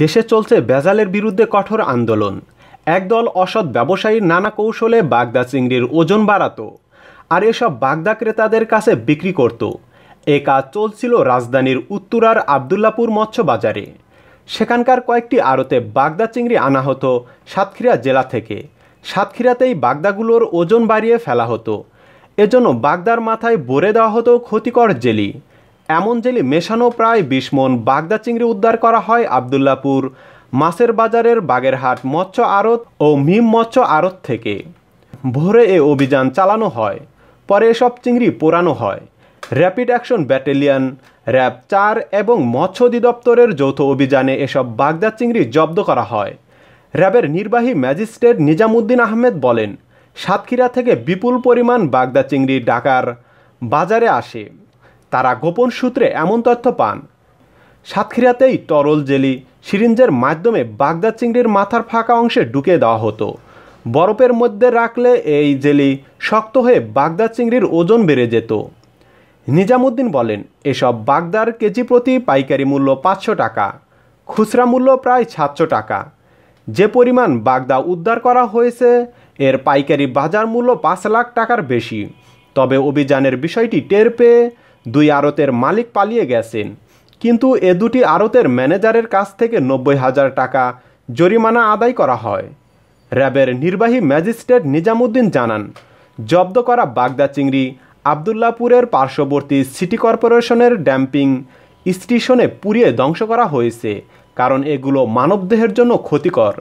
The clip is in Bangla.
দেশে চলছে ভেজালের বিরুদ্ধে কঠোর আন্দোলন একদল অসৎ ব্যবসায়ীর নানা কৌশলে বাগদা চিংড়ির ওজন বাড়াত আর এসব বাগদা ক্রেতাদের কাছে বিক্রি করত এ কাজ চলছিল রাজধানীর উত্তরার আবদুল্লাপুর মৎস্য বাজারে সেখানকার কয়েকটি আড়তে বাগদা চিংড়ি আনা হতো সাতক্ষীরা জেলা থেকে সাতক্ষীরাতেই বাগদাগুলোর ওজন বাড়িয়ে ফেলা হতো এজন্য বাগদার মাথায় বরে দেওয়া হতো ক্ষতিকর জেলি এমন জেলি মেশানো প্রায় বিশ মন বাগদা চিংড়ি উদ্ধার করা হয় আবদুল্লাপুর মাছের বাজারের বাগেরহাট মৎস্য আড়ত ও মিম মৎস্য আড়ত থেকে ভোরে এ অভিযান চালানো হয় পরে এসব চিংড়ি পোড়ানো হয় র্যাপিড অ্যাকশন ব্যাটালিয়ন র্যাব চার এবং মৎস্য অধিদপ্তরের যৌথ অভিযানে এসব বাগদা চিংড়ি জব্দ করা হয় র্যাবের নির্বাহী ম্যাজিস্ট্রেট নিজামুদ্দিন আহমেদ বলেন সাতক্ষীরা থেকে বিপুল পরিমাণ বাগদা চিংড়ি ঢাকার বাজারে আসে তারা গোপন সূত্রে এমন তথ্য পান সাতক্ষীরাতেই তরল জেলি সিরিঞ্জের মাধ্যমে বাগদা চিংড়ির মাথার ফাঁকা অংশে ঢুকে দেওয়া হতো বরফের মধ্যে রাখলে এই জেলি শক্ত হয়ে বাগদা চিংড়ির ওজন বেড়ে যেত নিজামুদ্দিন বলেন এসব বাগদার কেজি প্রতি পাইকারি মূল্য পাঁচশো টাকা খুচরা মূল্য প্রায় সাতশো টাকা যে পরিমাণ বাগদা উদ্ধার করা হয়েছে এর পাইকারি বাজার মূল্য পাঁচ লাখ টাকার বেশি তবে অভিযানের বিষয়টি টের পেয়ে দুই আড়তের মালিক পালিয়ে গেছেন কিন্তু এ দুটি আড়তের ম্যানেজারের কাছ থেকে নব্বই হাজার টাকা জরিমানা আদায় করা হয় র্যাবের নির্বাহী ম্যাজিস্ট্রেট নিজামুদ্দিন জানান জব্দ করা বাগদা চিংড়ি আবদুল্লাপুরের পার্শ্ববর্তী সিটি কর্পোরেশনের ড্যাম্পিং স্টেশনে পুড়িয়ে ধ্বংস করা হয়েছে কারণ এগুলো মানবদেহের জন্য ক্ষতিকর